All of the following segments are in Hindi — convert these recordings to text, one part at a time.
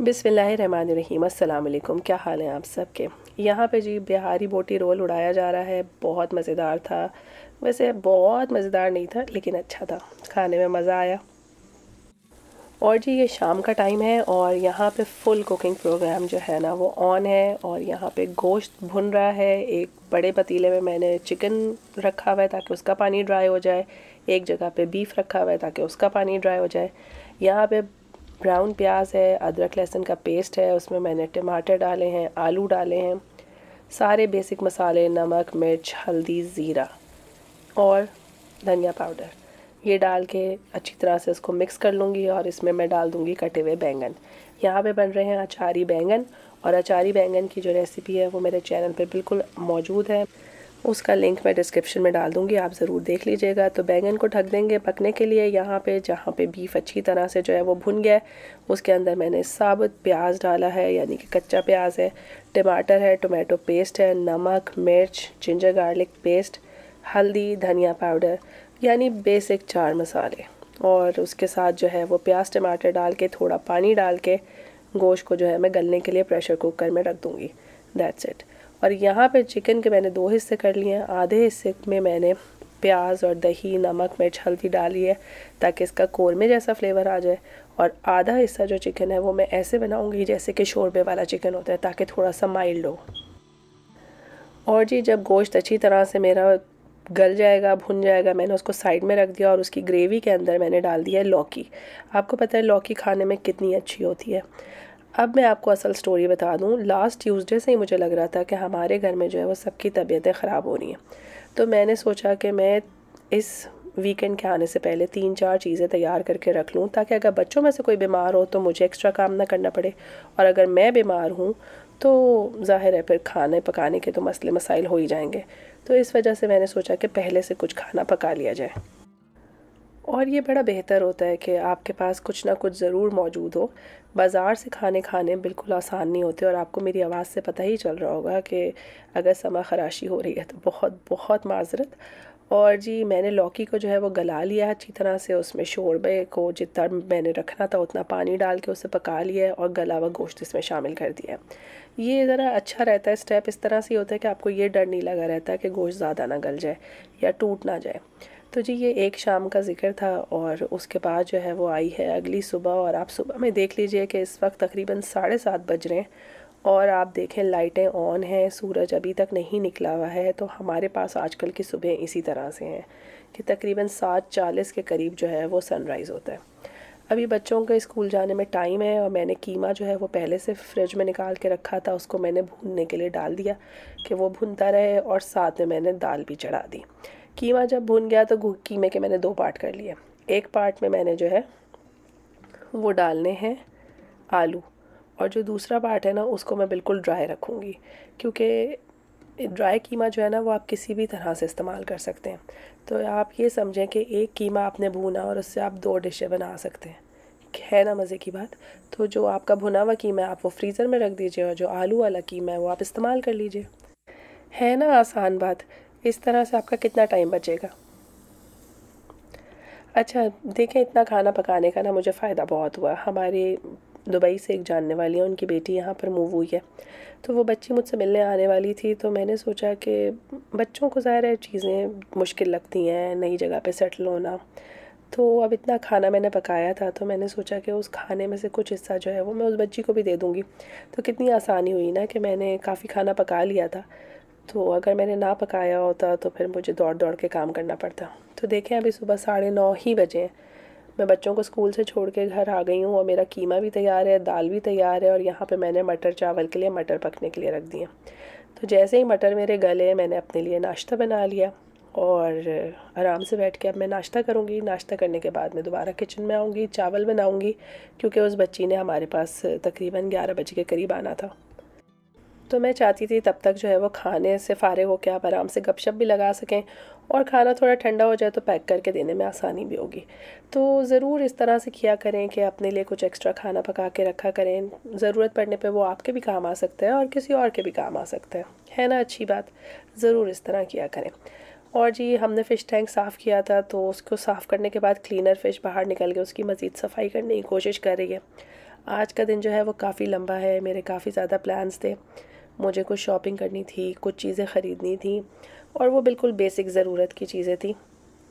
बिसमीम अल्लाम क्या हाल है आप सब के यहाँ पे जी बिहारी बोटी रोल उड़ाया जा रहा है बहुत मज़ेदार था वैसे बहुत मज़ेदार नहीं था लेकिन अच्छा था खाने में मज़ा आया और जी ये शाम का टाइम है और यहाँ पे फुल कुकिंग प्रोग्राम जो है ना वो ऑन है और यहाँ पे गोश्त भुन रहा है एक बड़े पतीले में मैंने चिकन रखा हुआ है ताकि उसका पानी ड्राई हो जाए एक जगह पे बीफ रखा हुआ है ताकि उसका पानी ड्राई हो जाए यहाँ पे ब्राउन प्याज है अदरक लहसुन का पेस्ट है उसमें मैंने टमाटर डाले हैं आलू डाले हैं सारे बेसिक मसाले नमक मिर्च हल्दी ज़ीरा और धनिया पाउडर ये डाल के अच्छी तरह से उसको मिक्स कर लूँगी और इसमें मैं डाल दूँगी कटे हुए बैंगन यहाँ पे बन रहे हैं अचारी बैंगन और अचारी बैंगन की जो रेसिपी है वो मेरे चैनल पे बिल्कुल मौजूद है उसका लिंक मैं डिस्क्रिप्शन में डाल दूँगी आप ज़रूर देख लीजिएगा तो बैंगन को ढक देंगे पकने के लिए यहाँ पे जहाँ पे बीफ अच्छी तरह से जो है वो भुन गया है उसके अंदर मैंने साबुत प्याज डाला है यानी कि कच्चा प्याज है टमाटर है टोमेटो पेस्ट है नमक मिर्च जिंजर गार्लिक पेस्ट हल्दी धनिया पाउडर यानी बेसिक चार मसाले और उसके साथ जो है वो प्याज टमाटर डाल के थोड़ा पानी डाल के गोश्त को जो है मैं गलने के लिए प्रेशर कुकर में रख दूँगी दैट्स इट और यहाँ पे चिकन के मैंने दो हिस्से कर लिए हैं आधे हिस्से में मैंने प्याज और दही नमक मिर्च हल्दी डाली है ताकि इसका कोरमे जैसा फ्लेवर आ जाए और आधा हिस्सा जो चिकन है वो मैं ऐसे बनाऊँगी जैसे कि शोरबे वाला चिकन होता है ताकि थोड़ा सा माइल्ड हो और जी जब गोश्त अच्छी तरह से मेरा गल जाएगा भुन जाएगा मैंने उसको साइड में रख दिया और उसकी ग्रेवी के अंदर मैंने डाल दिया है लौकी आपको पता है लौकी खाने में कितनी अच्छी होती है अब मैं आपको असल स्टोरी बता दूँ लास्ट ट्यूसडे से ही मुझे लग रहा था कि हमारे घर में जो है वो सबकी तबीयतें ख़राब हो रही हैं तो मैंने सोचा कि मैं इस वीकेंड के आने से पहले तीन चार चीज़ें तैयार करके रख लूँ ताकि अगर बच्चों में से कोई बीमार हो तो मुझे एक्स्ट्रा काम ना करना पड़े और अगर मैं बीमार हूँ तो जाहिर है फिर खाने पकाने के तो मसले मसाइल हो ही जाएंगे तो इस वजह से मैंने सोचा कि पहले से कुछ खाना पका लिया जाए और ये बड़ा बेहतर होता है कि आपके पास कुछ ना कुछ ज़रूर मौजूद हो बाज़ार से खाने खाने बिल्कुल आसान नहीं होते और आपको मेरी आवाज़ से पता ही चल रहा होगा कि अगर समा खराशी हो रही है तो बहुत बहुत माजरत और जी मैंने लौकी को जो है वो गला लिया अच्छी तरह से उसमें शोरबे को जितना मैंने रखना था उतना पानी डाल के उसे पका लिया और गला हुआ गोश्त इसमें शामिल कर दिया ये ज़रा अच्छा रहता है स्टेप इस तरह से होता है कि आपको ये डर नहीं लगा रहता कि गोश्त ज़्यादा ना गल जाए या टूट ना जाए तो जी ये एक शाम का ज़िक्र था और उसके बाद जो है वो आई है अगली सुबह और आप सुबह में देख लीजिए कि इस वक्त तकरीबन साढ़े सात बज रहे हैं और आप देखें लाइटें ऑन हैं सूरज अभी तक नहीं निकला हुआ है तो हमारे पास आजकल की सुबह इसी तरह से हैं कि तकरीबन सात चालीस के करीब जो है वो सनराइज़ होता है अभी बच्चों के स्कूल जाने में टाइम है और मैंने कीमा जो है वो पहले से फ्रिज में निकाल के रखा था उसको मैंने भूनने के लिए डाल दिया कि वो भूनता रहे और साथ में मैंने दाल भी चढ़ा दी कीमा जब भुन गया तो कीमे के मैंने दो पार्ट कर लिए एक पार्ट में मैंने जो है वो डालने हैं आलू और जो दूसरा पार्ट है ना उसको मैं बिल्कुल ड्राई रखूँगी क्योंकि ड्राई कीमा जो है ना वो आप किसी भी तरह से इस्तेमाल कर सकते हैं तो आप ये समझें कि एक कीमा आपने भुना और उससे आप दो डिशें बना सकते हैं है ना मज़े की बात तो जो आपका भुना हुआ कीमा है आप वो फ्रीज़र में रख दीजिए और जो आलू वाला कीमा है वो आप इस्तेमाल कर लीजिए है ना आसान बात इस तरह से आपका कितना टाइम बचेगा अच्छा देखें इतना खाना पकाने का ना मुझे फ़ायदा बहुत हुआ हमारे दुबई से एक जानने वाली है उनकी बेटी यहाँ पर मूव हुई है तो वो बच्ची मुझसे मिलने आने वाली थी तो मैंने सोचा कि बच्चों को ज़ाहिर है चीज़ें मुश्किल लगती हैं नई जगह पे सेटल होना तो अब इतना खाना मैंने पकाया था तो मैंने सोचा कि उस खाने में से कुछ हिस्सा जो है वो मैं उस बच्ची को भी दे दूँगी तो कितनी आसानी हुई ना कि मैंने काफ़ी खाना पका लिया था तो अगर मैंने ना पकाया होता तो फिर मुझे दौड़ दौड़ के काम करना पड़ता तो देखें अभी सुबह साढ़े नौ ही बजे हैं मैं बच्चों को स्कूल से छोड़ के घर आ गई हूँ और मेरा कीमा भी तैयार है दाल भी तैयार है और यहाँ पे मैंने मटर चावल के लिए मटर पकने के लिए रख दिए तो जैसे ही मटर मेरे गले मैंने अपने लिए नाश्ता बना लिया और आराम से बैठ के अब मैं नाश्ता करूँगी नाश्ता करने के बाद मैं दोबारा किचन में आऊँगी चावल बनाऊँगी क्योंकि उस बच्ची ने हमारे पास तकरीबन ग्यारह बजे के करीब आना था तो मैं चाहती थी तब तक जो है वो खाने से हो के आप आराम से गपशप भी लगा सकें और खाना थोड़ा ठंडा हो जाए तो पैक करके देने में आसानी भी होगी तो ज़रूर इस तरह से किया करें कि अपने लिए कुछ एक्स्ट्रा खाना पका के रखा करें ज़रूरत पड़ने पे वो आपके भी काम आ सकता है और किसी और के भी काम आ सकता है है ना अच्छी बात ज़रूर इस तरह किया करें और जी हमने फ़िश टैंक साफ़ किया था तो उसको साफ़ करने के बाद क्लीनर फ़िश बाहर निकल के उसकी मज़ीद सफ़ाई करने की कोशिश कर रही है आज का दिन जो है वो काफ़ी लंबा है मेरे काफ़ी ज़्यादा प्लान्स थे मुझे कुछ शॉपिंग करनी थी कुछ चीज़ें ख़रीदनी थी और वो बिल्कुल बेसिक ज़रूरत की चीज़ें थी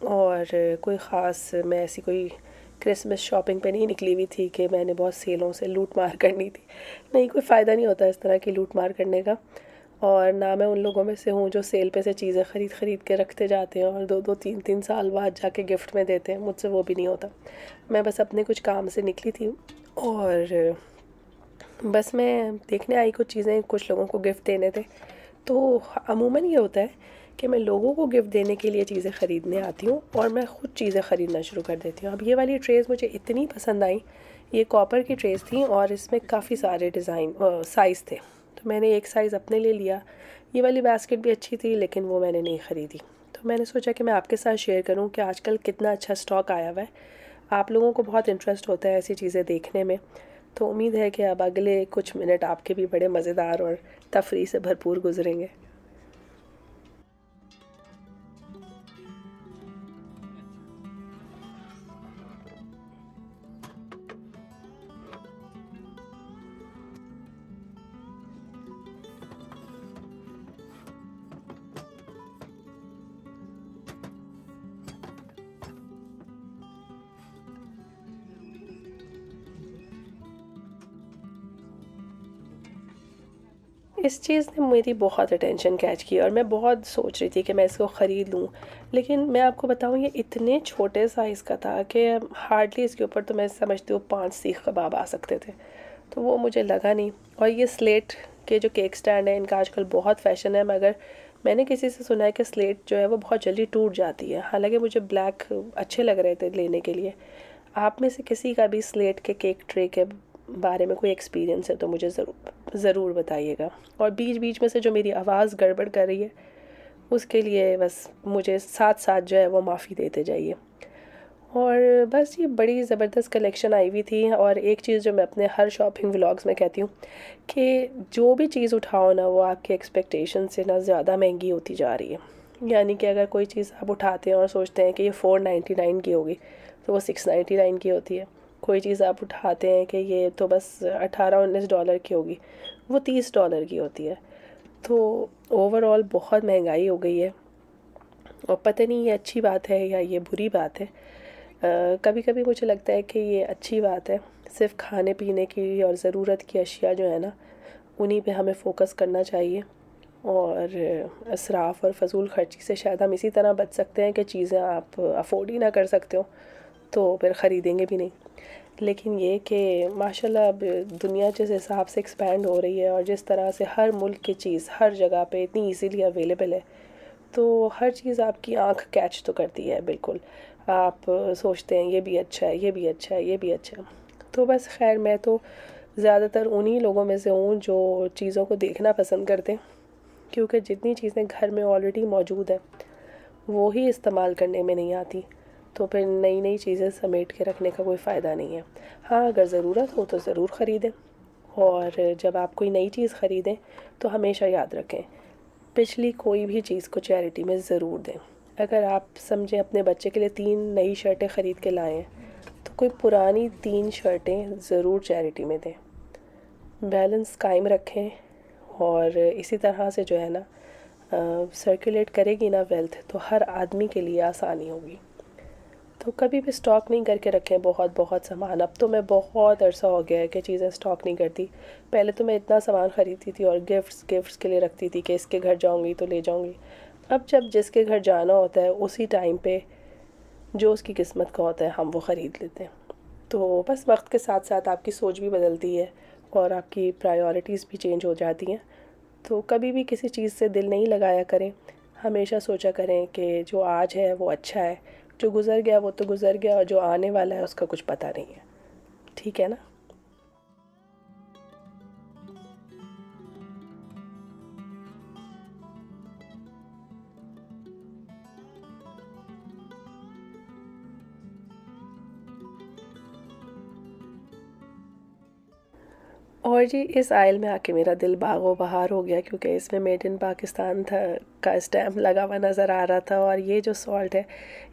और कोई ख़ास मैं ऐसी कोई क्रिसमस शॉपिंग पे नहीं निकली हुई थी कि मैंने बहुत सेलों से लूट मार करनी थी नहीं कोई फ़ायदा नहीं होता इस तरह की लूट मार करने का और ना मैं उन लोगों में से हूँ जो सेल पे से चीज़ें ख़रीद ख़रीद के रखते जाते हैं और दो दो तीन तीन साल बाद जाके गिफ्ट में देते हैं मुझसे वो भी नहीं होता मैं बस अपने कुछ काम से निकली थी और बस मैं देखने आई कुछ चीज़ें कुछ लोगों को गिफ्ट देने थे तो अमूमन ये होता है कि मैं लोगों को गिफ्ट देने के लिए चीज़ें ख़रीदने आती हूँ और मैं ख़ुद चीज़ें ख़रीदना शुरू कर देती हूँ अब ये वाली ट्रेस मुझे इतनी पसंद आई ये कॉपर की ट्रेस थी और इसमें काफ़ी सारे डिज़ाइन साइज़ थे तो मैंने एक साइज़ अपने लिए लिया ये वाली बास्केट भी अच्छी थी लेकिन वो मैंने नहीं ख़रीदी तो मैंने सोचा कि मैं आपके साथ शेयर करूँ कि आजकल कितना अच्छा स्टॉक आया हुआ है आप लोगों को बहुत इंटरेस्ट होता है ऐसी चीज़ें देखने में तो उम्मीद है कि अब अगले कुछ मिनट आपके भी बड़े मज़ेदार और तफरी से भरपूर गुजरेंगे इस चीज़ ने मेरी बहुत अटेंशन कैच की और मैं बहुत सोच रही थी कि मैं इसको ख़रीद लूँ लेकिन मैं आपको बताऊँ ये इतने छोटे साइज़ का था कि हार्डली इसके ऊपर तो मैं समझती हूँ पाँच सीख कबाब आ सकते थे तो वो मुझे लगा नहीं और ये स्लेट के जो केक स्टैंड है इनका आजकल बहुत फैशन है मगर मैंने किसी से सुना है कि स्लेट जो है वो बहुत जल्दी टूट जाती है हालांकि मुझे ब्लैक अच्छे लग रहे थे लेने के लिए आप में से किसी का भी स्लेट के केक ट्रे के बारे में कोई एक्सपीरियंस है तो मुझे ज़रूर ज़रूर बताइएगा और बीच बीच में से जो मेरी आवाज़ गड़बड़ कर रही है उसके लिए बस मुझे साथ साथ जो है वो माफ़ी देते जाइए और बस ये बड़ी ज़बरदस्त कलेक्शन आई हुई थी और एक चीज़ जो मैं अपने हर शॉपिंग व्लॉग्स में कहती हूँ कि जो भी चीज़ उठाओ ना वो आपके एक्सपेक्टेशन से ना ज़्यादा महंगी होती जा रही है यानी कि अगर कोई चीज़ आप उठाते हैं और सोचते हैं कि ये फ़ोर नाइन्टी नाइन की होगी तो वो सिक्स नाइन्टी नाइन की होती है कोई चीज़ आप उठाते हैं कि ये तो बस अठारह उन्नीस डॉलर की होगी वो तीस डॉलर की होती है तो ओवरऑल बहुत महंगाई हो गई है और पता नहीं ये अच्छी बात है या ये बुरी बात है कभी कभी मुझे लगता है कि ये अच्छी बात है सिर्फ खाने पीने की और ज़रूरत की अशिया जो है ना उन्हीं पे हमें फोकस करना चाहिए और इसराफ और फजूल खर्ची से शायद हम इसी तरह बच सकते हैं कि चीज़ें आप अफोर्ड ही ना कर सकते हो तो फिर ख़रीदेंगे भी नहीं लेकिन ये कि माशाल्लाह अब दुनिया जिस हिसाब से एक्सपेंड हो रही है और जिस तरह से हर मुल्क की चीज़ हर जगह पे इतनी इजीली अवेलेबल है तो हर चीज़ आपकी आंख कैच तो करती है बिल्कुल आप सोचते हैं ये भी अच्छा है ये भी अच्छा है ये भी अच्छा है तो बस खैर मैं तो ज़्यादातर उन्हीं लोगों में से हूँ जो चीज़ों को देखना पसंद करते हैं क्योंकि जितनी चीज़ें घर में ऑलरेडी मौजूद हैं वो ही इस्तेमाल करने में नहीं आती तो फिर नई नई चीज़ें समेट के रखने का कोई फ़ायदा नहीं है हाँ अगर ज़रूरत हो तो ज़रूर ख़रीदें और जब आप कोई नई चीज़ ख़रीदें तो हमेशा याद रखें पिछली कोई भी चीज़ को चैरिटी में ज़रूर दें अगर आप समझें अपने बच्चे के लिए तीन नई शर्टें ख़रीद के लाएँ तो कोई पुरानी तीन शर्टें ज़रूर चैरिटी में दें बैलेंस कायम रखें और इसी तरह से जो है ना सर्कुलेट करेगी ना वेल्थ तो हर आदमी के लिए आसानी होगी तो कभी भी स्टॉक नहीं करके रखें बहुत बहुत सामान अब तो मैं बहुत अरसा हो गया है कि चीज़ें स्टॉक नहीं करती पहले तो मैं इतना सामान ख़रीदती थी और गिफ्ट्स गिफ्ट्स के लिए रखती थी कि इसके घर जाऊँगी तो ले जाऊँगी अब जब जिसके घर जाना होता है उसी टाइम पे जो उसकी किस्मत का होता है हम वो ख़रीद लेते हैं तो बस वक्त के साथ साथ आपकी सोच भी बदलती है और आपकी प्रायोरिटीज़ भी चेंज हो जाती हैं तो कभी भी किसी चीज़ से दिल नहीं लगाया करें हमेशा सोचा करें कि जो आज है वो अच्छा है जो गुज़र गया वो तो गुज़र गया और जो आने वाला है उसका कुछ पता नहीं है ठीक है ना और जी इस आयल में आके मेरा दिल बागो बहार हो गया क्योंकि इसमें मेड इन पाकिस्तान था का स्टैम्प लगा हुआ नज़र आ रहा था और ये जो सॉल्ट है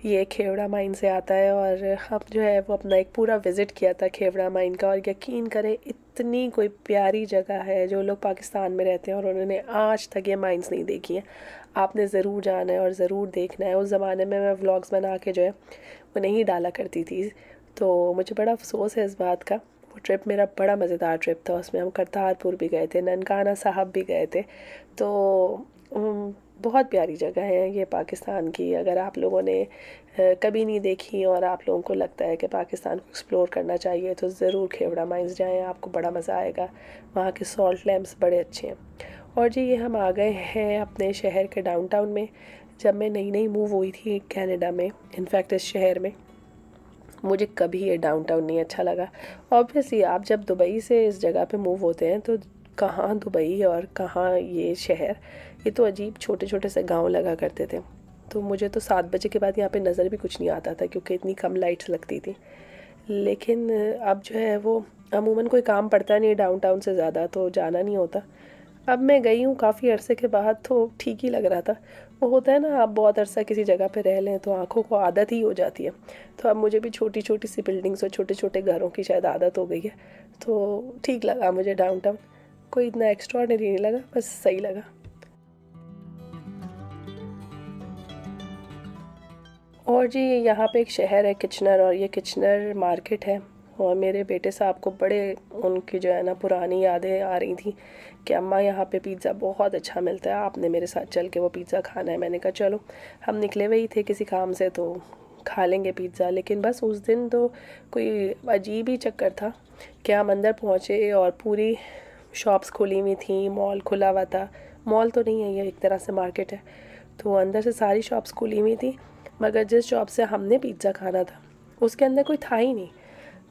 ये खेवड़ा माइन से आता है और हम जो है वो अपना एक पूरा विज़िट किया था खेवड़ा माइन का और यकीन करें इतनी कोई प्यारी जगह है जो लोग पाकिस्तान में रहते हैं और उन्होंने आज तक ये माइंस नहीं देखी हैं आपने ज़रूर जाना है और ज़रूर देखना है उस ज़माने में मैं व्लॉग्स बना के जो है वो नहीं डाला करती थी तो मुझे बड़ा अफसोस है इस बात का वो ट्रिप मेरा बड़ा मज़ेदार ट्रिप था उसमें हम करतारपुर भी गए थे ननकाना साहब भी गए थे तो बहुत प्यारी जगह है ये पाकिस्तान की अगर आप लोगों ने कभी नहीं देखी और आप लोगों को लगता है कि पाकिस्तान को एक्सप्लोर करना चाहिए तो ज़रूर खेवड़ा माइंस जाएँ आपको बड़ा मज़ा आएगा वहाँ के सॉल्ट लैम्प्स बड़े अच्छे हैं और जी ये हम आ गए हैं अपने शहर के डाउनटाउन में जब मैं नई नई मूव हुई थी कनाडा में इनफैक्ट इस शहर में मुझे कभी ये टाउन नहीं अच्छा लगा ऑब्वियसली आप जब दुबई से इस जगह पे मूव होते हैं तो कहाँ दुबई और कहाँ ये शहर ये तो अजीब छोटे छोटे से गांव लगा करते थे तो मुझे तो सात बजे के बाद यहाँ पे नज़र भी कुछ नहीं आता था क्योंकि इतनी कम लाइट्स लगती थी लेकिन अब जो है वो अमूमन कोई काम पड़ता नहीं डाउन टाउन से ज़्यादा तो जाना नहीं होता अब मैं गई हूँ काफ़ी अरसे के बाद तो ठीक ही लग रहा था वो होता है ना आप बहुत अरसा किसी जगह पे रह लें तो आंखों को आदत ही हो जाती है तो अब मुझे भी छोटी छोटी सी बिल्डिंग्स और छोटे छोटे घरों की शायद आदत हो गई है तो ठीक लगा मुझे डाउन टाउन कोई इतना एक्स्ट्रॉडनरी नहीं लगा बस सही लगा और जी यहाँ पे एक शहर है किचनर और ये किचनर मार्केट है और मेरे बेटे साहब को बड़े उनकी जो है ना पुरानी यादें आ रही थी कि अम्मा यहाँ पे पिज़्ज़ा बहुत अच्छा मिलता है आपने मेरे साथ चल के वो पिज़्ज़ा खाना है मैंने कहा चलो हम निकले हुए ही थे किसी काम से तो खा लेंगे पिज़्ज़ा लेकिन बस उस दिन तो कोई अजीब ही चक्कर था कि हम अंदर पहुँचे और पूरी शॉप्स खुली हुई थी मॉल खुला हुआ था मॉल तो नहीं है ये एक तरह से मार्केट है तो अंदर से सारी शॉप्स खुली हुई थी मगर जिस शॉप से हमने पिज़्ज़ा खाना था उसके अंदर कोई था ही नहीं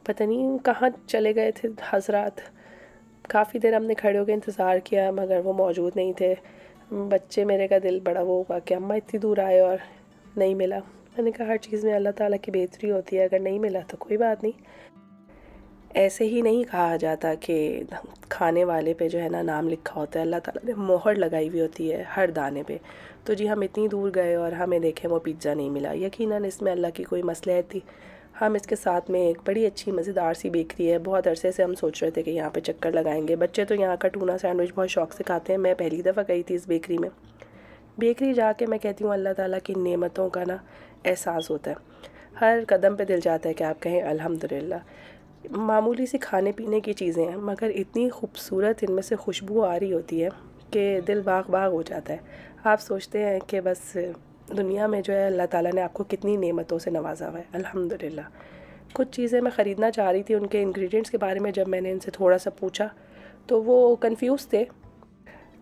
पता नहीं कहाँ चले गए थे हजरात काफ़ी देर हमने खड़े होकर इंतज़ार किया मगर वो मौजूद नहीं थे बच्चे मेरे का दिल बड़ा वो हुआ कि अम्मा इतनी दूर आए और नहीं मिला मैंने कहा हर चीज़ में अल्लाह ताला की बेहतरी होती है अगर नहीं मिला तो कोई बात नहीं ऐसे ही नहीं कहा जाता कि खाने वाले पे जो है ना नाम लिखा होता है अल्लाह ताला ने मोहर लगाई हुई होती है हर दाने पे तो जी हम इतनी दूर गए और हमें देखें वो पिज्ज़ा नहीं मिला यकीनन इसमें अल्लाह की कोई मसलहत थी हम इसके साथ में एक बड़ी अच्छी मज़ेदार सी बेकरी है बहुत अरसे से हम सोच रहे थे कि यहाँ पर चक्कर लगाएंगे बच्चे तो यहाँ का टूना सैंडविच बहुत शौक से खाते हैं मैं पहली दफ़ा गई थी इस बेकरी में बेकरी जाके मैं कहती हूँ अल्लाह ताला की नेमतों का ना एहसास होता है हर कदम पे दिल जाता है कि आप कहें अलहमदिल्ला मामूली सी खाने पीने की चीज़ें हैं मगर इतनी खूबसूरत इनमें से खुशबू आ रही होती है कि दिल बाग बाग हो जाता है आप सोचते हैं कि बस दुनिया में जो है अल्लाह ताला ने आपको कितनी नेमतों से नवाजा हुआ है अल्हम्दुलिल्लाह कुछ चीज़ें मैं ख़रीदना चाह रही थी उनके इंग्रेडिएंट्स के बारे में जब मैंने इनसे थोड़ा सा पूछा तो वो कंफ्यूज थे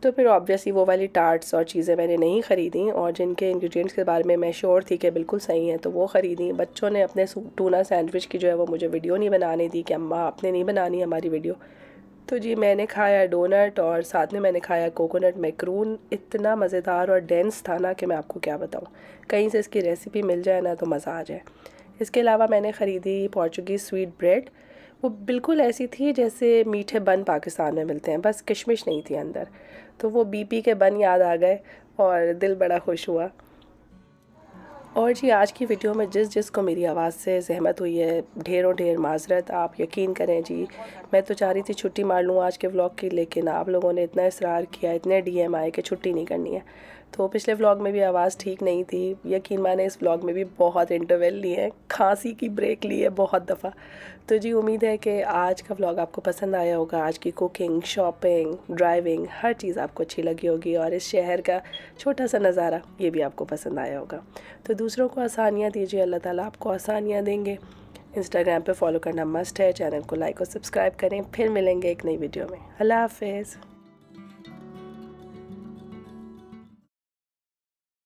तो फिर ऑब्वियसली वो वाली टार्ट्स और चीज़ें मैंने नहीं ख़रीदी और जिनके इंग्रेडिएंट्स के बारे में मैं श्योर थी कि बिल्कुल सही है तो वो ख़रीदी बच्चों ने अपने टूना सैंडविच की जो है वो मुझे वीडियो नहीं बनाने दी कि अम्मा आपने नहीं बनानी हमारी वीडियो तो जी मैंने खाया डोनट और साथ में मैंने खाया कोकोनट मैक्रून इतना मज़ेदार और डेंस था ना कि मैं आपको क्या बताऊँ कहीं से इसकी रेसिपी मिल जाए ना तो मज़ा आ जाए इसके अलावा मैंने ख़रीदी पॉर्चुगीज़ स्वीट ब्रेड वो बिल्कुल ऐसी थी जैसे मीठे बन पाकिस्तान में मिलते हैं बस किशमिश नहीं थी अंदर तो वो बीपी के बन याद आ गए और दिल बड़ा खुश हुआ और जी आज की वीडियो में जिस जिस को मेरी आवाज़ से जहमत हुई है ढेरों ढेर माजरत आप यकीन करें जी मैं तो चाह रही थी छुट्टी मार लूँ आज के व्लॉग की लेकिन आप लोगों ने इतना इसरार किया इतने डीएम आए कि छुट्टी नहीं करनी है तो पिछले व्लॉग में भी आवाज़ ठीक नहीं थी यकीन माने इस व्लॉग में भी बहुत इंटरवल लिए हैं खांसी की ब्रेक ली है बहुत दफ़ा तो जी उम्मीद है कि आज का व्लॉग आपको पसंद आया होगा आज की कुकिंग शॉपिंग ड्राइविंग हर चीज़ आपको अच्छी लगी होगी और इस शहर का छोटा सा नज़ारा ये भी आपको पसंद आया होगा तो दूसरों को आसानियाँ दीजिए अल्लाह ताली आपको आसानियाँ देंगे इंस्टाग्राम पर फॉलो करना मस्ट है चैनल को लाइक और सब्सक्राइब करें फिर मिलेंगे एक नई वीडियो में अल्लाह हाफिज़